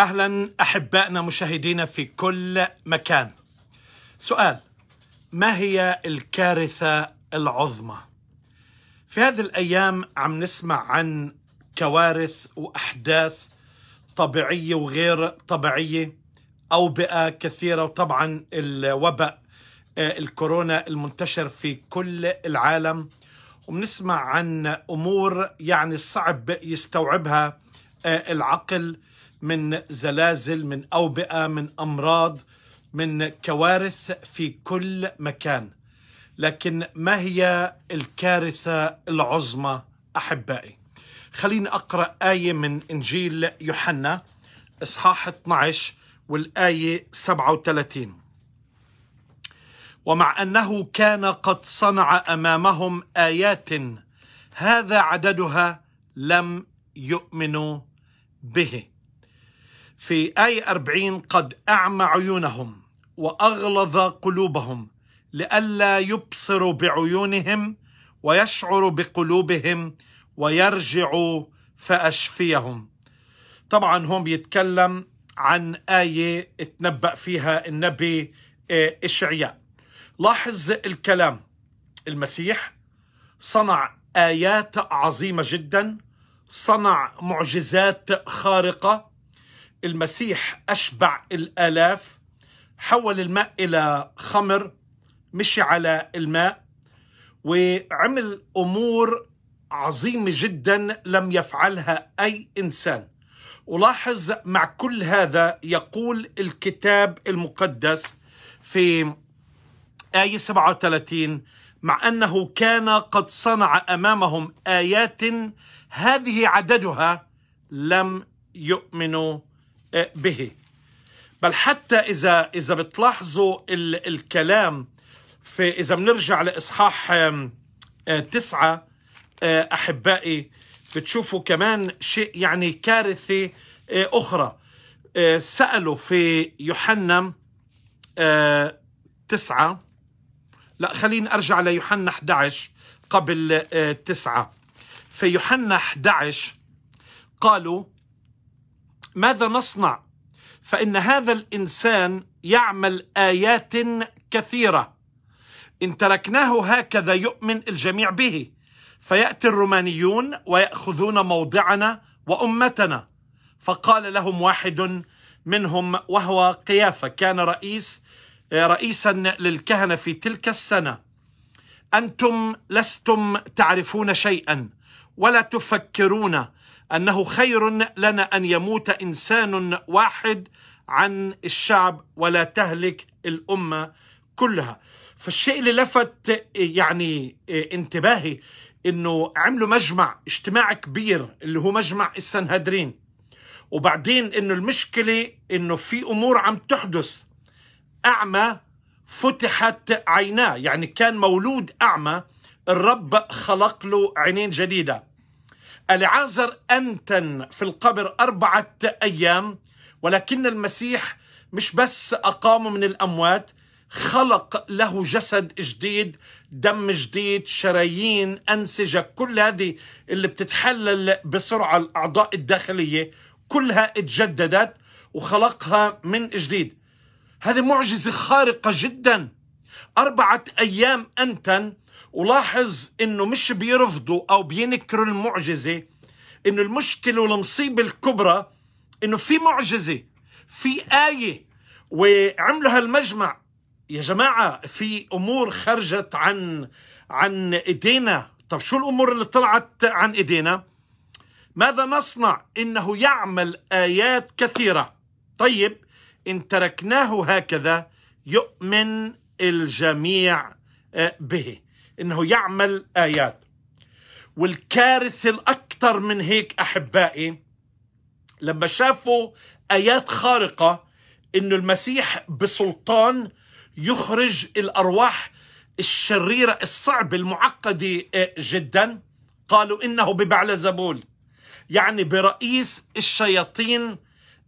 اهلا احبائنا مشاهدينا في كل مكان. سؤال ما هي الكارثه العظمى؟ في هذه الايام عم نسمع عن كوارث واحداث طبيعيه وغير طبيعيه اوبئه كثيره وطبعا الوباء آه، الكورونا المنتشر في كل العالم وبنسمع عن امور يعني صعب يستوعبها آه، العقل من زلازل من اوبئه من امراض من كوارث في كل مكان لكن ما هي الكارثه العظمى احبائي خليني اقرا ايه من انجيل يوحنا اصحاح 12 والايه 37 ومع انه كان قد صنع امامهم ايات هذا عددها لم يؤمنوا به في آية 40 قد أعمى عيونهم وأغلظ قلوبهم لئلا يبصروا بعيونهم ويشعروا بقلوبهم ويرجعوا فأشفيهم طبعا هون بيتكلم عن آية تنبأ فيها النبي آه، إشعياء لاحظ الكلام المسيح صنع آيات عظيمة جدا صنع معجزات خارقة المسيح أشبع الآلاف حول الماء إلى خمر مشي على الماء وعمل أمور عظيمة جدا لم يفعلها أي إنسان ولاحظ مع كل هذا يقول الكتاب المقدس في آية 37 مع أنه كان قد صنع أمامهم آيات هذه عددها لم يؤمنوا به بل حتى إذا إذا بتلاحظوا الكلام في إذا بنرجع لإصحاح آه، تسعة آه، أحبائي بتشوفوا كمان شيء يعني كارثة آه، أخرى سألوا في يوحنا تسعة لا خليني أرجع ليوحنا 11 قبل تسعة في يوحنا 11 قالوا ماذا نصنع فان هذا الانسان يعمل ايات كثيره ان تركناه هكذا يؤمن الجميع به فياتي الرومانيون وياخذون موضعنا وامتنا فقال لهم واحد منهم وهو قيافه كان رئيس رئيسا للكهنه في تلك السنه انتم لستم تعرفون شيئا ولا تفكرون انه خير لنا ان يموت انسان واحد عن الشعب ولا تهلك الامه كلها فالشيء اللي لفت يعني انتباهي انه عملوا مجمع اجتماع كبير اللي هو مجمع السنهدرين وبعدين انه المشكله انه في امور عم تحدث اعمى فتحت عيناه يعني كان مولود اعمى الرب خلق له عينين جديده العازر أنتن في القبر أربعة أيام ولكن المسيح مش بس أقامه من الأموات خلق له جسد جديد دم جديد شرايين أنسجة كل هذه اللي بتتحلل بسرعة الأعضاء الداخلية كلها اتجددت وخلقها من جديد هذه معجزة خارقة جداً أربعة أيام أنتن ولاحظ إنه مش بيرفضوا أو بينكروا المعجزة إنه المشكلة والمصيبة الكبرى إنه في معجزة في آية وعملوا هالمجمع يا جماعة في أمور خرجت عن عن إيدينا طب شو الأمور اللي طلعت عن إيدينا ماذا نصنع إنه يعمل آيات كثيرة طيب إن تركناه هكذا يؤمن الجميع آه، به انه يعمل ايات والكارثه الاكثر من هيك احبائي لما شافوا ايات خارقه انه المسيح بسلطان يخرج الارواح الشريره الصعبه المعقده آه، جدا قالوا انه ببعلزبول يعني برئيس الشياطين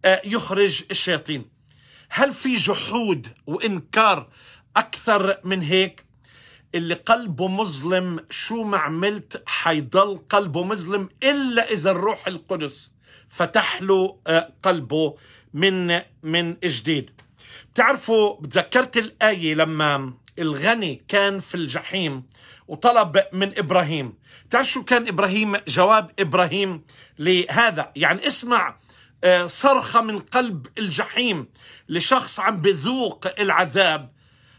آه، يخرج الشياطين هل في جحود وانكار أكثر من هيك اللي قلبه مظلم شو ما عملت حيضل قلبه مظلم إلا إذا الروح القدس فتح له آه، قلبه من من جديد بتعرفوا تذكرت الآية لما الغني كان في الجحيم وطلب من إبراهيم تعرف شو كان إبراهيم جواب إبراهيم لهذا يعني اسمع آه، صرخة من قلب الجحيم لشخص عم بذوق العذاب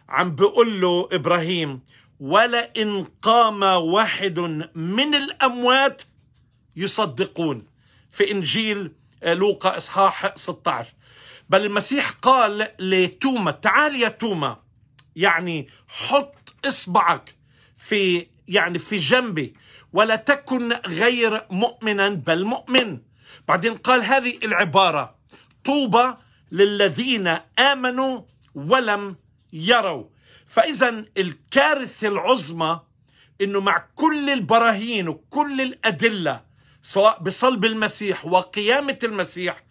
عم بقول له ابراهيم ولئن قام واحد من الاموات يصدقون في انجيل آه، لوقا اصحاح 16 بل المسيح قال لتوما تعال يا توما يعني حط اصبعك في يعني في جنبي ولا تكن غير مؤمنا بل مؤمن بعدين قال هذه العباره طوبى للذين امنوا ولم يروا فإذا الكارثة العظمى أنه مع كل البراهين وكل الأدلة سواء بصلب المسيح وقيامة المسيح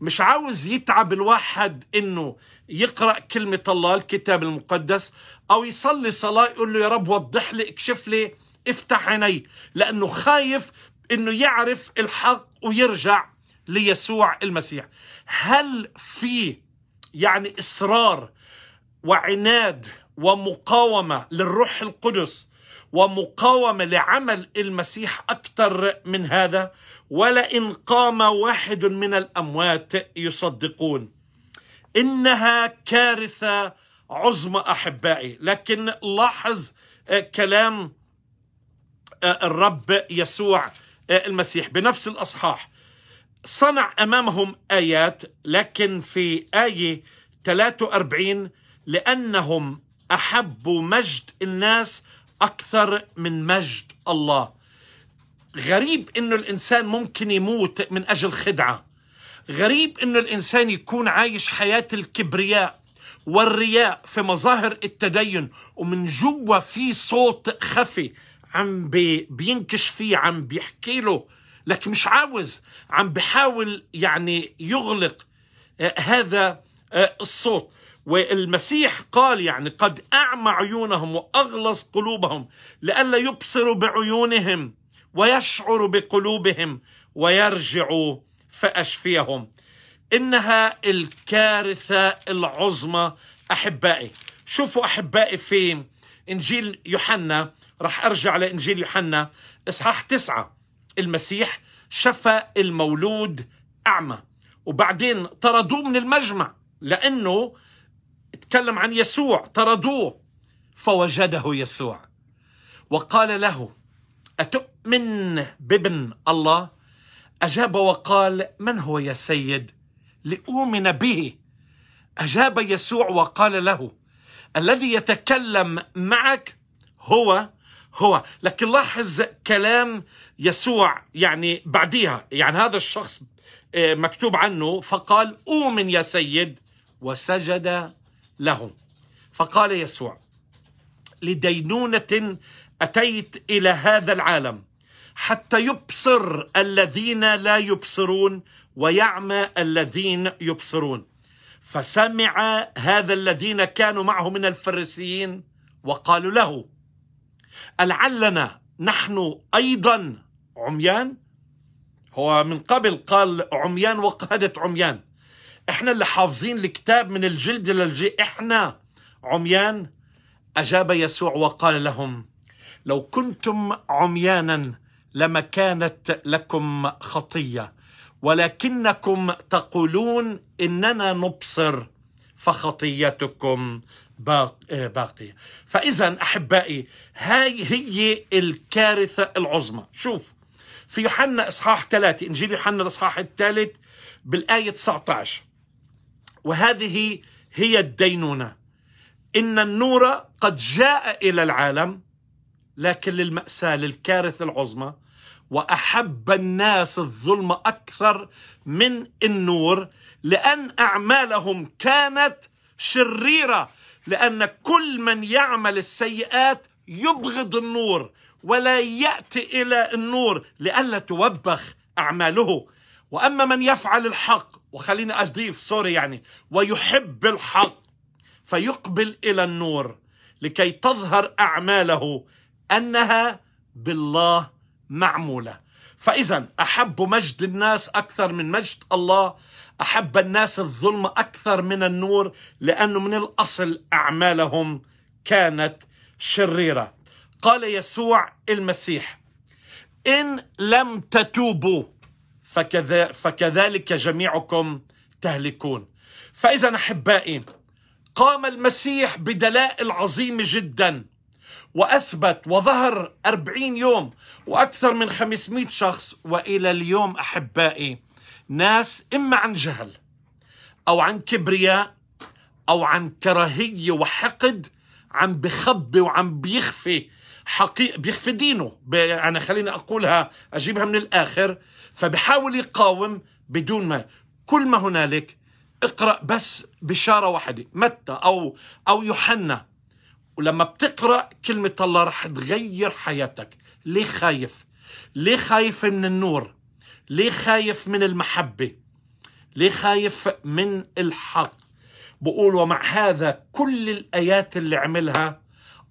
مش عاوز يتعب الواحد انه يقرا كلمه الله الكتاب المقدس او يصلي صلاه يقول له يا رب وضح لي اكشف لي افتح عيني لانه خايف انه يعرف الحق ويرجع ليسوع المسيح هل في يعني اصرار وعناد ومقاومه للروح القدس ومقاومه لعمل المسيح اكثر من هذا ولئن قام واحد من الاموات يصدقون انها كارثه عظمى احبائي لكن لاحظ آه، كلام آه، الرب يسوع آه، المسيح بنفس الاصحاح صنع امامهم ايات لكن في ايه 43 لأنهم أحبوا مجد الناس أكثر من مجد الله غريب أنه الإنسان ممكن يموت من أجل خدعة غريب أنه الإنسان يكون عايش حياة الكبرياء والرياء في مظاهر التدين ومن جوا في صوت خفي عم بي بينكش فيه عم بيحكي له لكن مش عاوز عم بحاول يعني يغلق آه، هذا آه، الصوت والمسيح قال يعني قد أعمى عيونهم وأغلظ قلوبهم لئلا يبصروا بعيونهم ويشعروا بقلوبهم ويرجعوا فأشفيهم إنها الكارثة العظمى أحبائي شوفوا أحبائي في إنجيل يوحنا رح أرجع لإنجيل يوحنا إصحاح تسعة المسيح شفى المولود أعمى وبعدين طردوه من المجمع لأنه اتكلم عن يسوع طردوه فوجده يسوع وقال له أتؤمن بابن الله؟ أجاب وقال من هو يا سيد؟ لأؤمن به أجاب يسوع وقال له الذي يتكلم معك هو هو لكن لاحظ كلام يسوع يعني بعديها يعني هذا الشخص آه، مكتوب عنه فقال أؤمن يا سيد وسجد له فقال يسوع لدينونه اتيت الى هذا العالم حتى يبصر الذين لا يبصرون ويعمى الذين يبصرون فسمع هذا الذين كانوا معه من الفريسيين وقالوا له ألعلنا نحن أيضا عميان هو من قبل قال عميان وقادة عميان احنا اللي حافظين الكتاب من الجلد للجلد احنا عميان اجاب يسوع وقال لهم لو كنتم عميانا لما كانت لكم خطيه ولكنكم تقولون اننا نبصر فخطيتكم آه، باقيه فاذا احبائي هاي هي الكارثه العظمى شوف في يوحنا اصحاح ثلاثه انجيل يوحنا الاصحاح الثالث بالايه 19 وهذه هي الدينونه ان النور قد جاء الى العالم لكن للماساه للكارثه العظمى واحب الناس الظلم اكثر من النور لان اعمالهم كانت شريره لان كل من يعمل السيئات يبغض النور ولا ياتي الى النور لئلا توبخ اعماله وأما من يفعل الحق وخليني أضيف سوري يعني ويحب الحق فيقبل إلى النور لكي تظهر أعماله أنها بالله معمولة فإذا أحب مجد الناس أكثر من مجد الله أحب الناس الظلم أكثر من النور لأنه من الأصل أعمالهم كانت شريرة قال يسوع المسيح إن لم تتوبوا فكذا فكذلك جميعكم تهلكون فإذا أحبائي قام المسيح بدلائل عظيمة جدا وأثبت وظهر أربعين يوم وأكثر من خمسمائة شخص وإلى اليوم أحبائي ناس إما عن جهل أو عن كبرياء أو عن كراهية وحقد عم بخبي وعم بيخفي حقيقة بيخفي دينه أنا خليني أقولها أجيبها من الآخر فبحاول يقاوم بدون ما كل ما هنالك اقرأ بس بشارة واحدة متى أو أو يوحنا ولما بتقرأ كلمة الله رح تغير حياتك ليه خايف ليه خايف من النور ليه خايف من المحبة ليه خايف من الحق بقول ومع هذا كل الآيات اللي عملها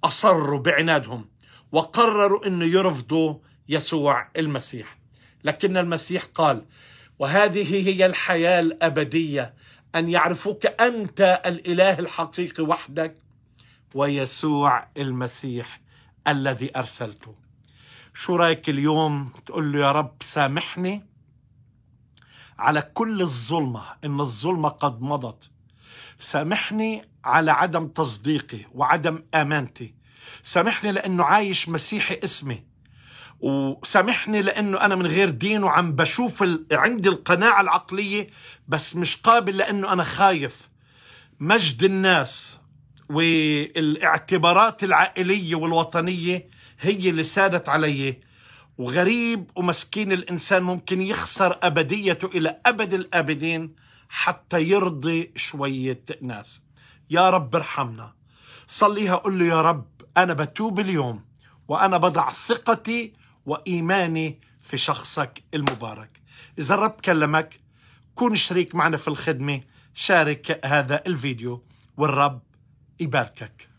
أصروا بعنادهم وقرروا أنه يرفضوا يسوع المسيح لكن المسيح قال وهذه هي الحياه الابديه ان يعرفوك انت الاله الحقيقي وحدك ويسوع المسيح الذي ارسلته شو رايك اليوم تقول له يا رب سامحني على كل الظلمه ان الظلمه قد مضت سامحني على عدم تصديقي وعدم امانتي سامحني لانه عايش مسيحي اسمي وسامحني لانه انا من غير دين وعم بشوف ال... عندي القناعه العقليه بس مش قابل لانه انا خايف مجد الناس والاعتبارات العائليه والوطنيه هي اللي سادت علي وغريب ومسكين الانسان ممكن يخسر ابديته الى ابد الابدين حتى يرضي شويه ناس يا رب ارحمنا صليها قل له يا رب انا بتوب اليوم وانا بضع ثقتي وإيماني في شخصك المبارك إذا الرب كلمك كن شريك معنا في الخدمة شارك هذا الفيديو والرب يباركك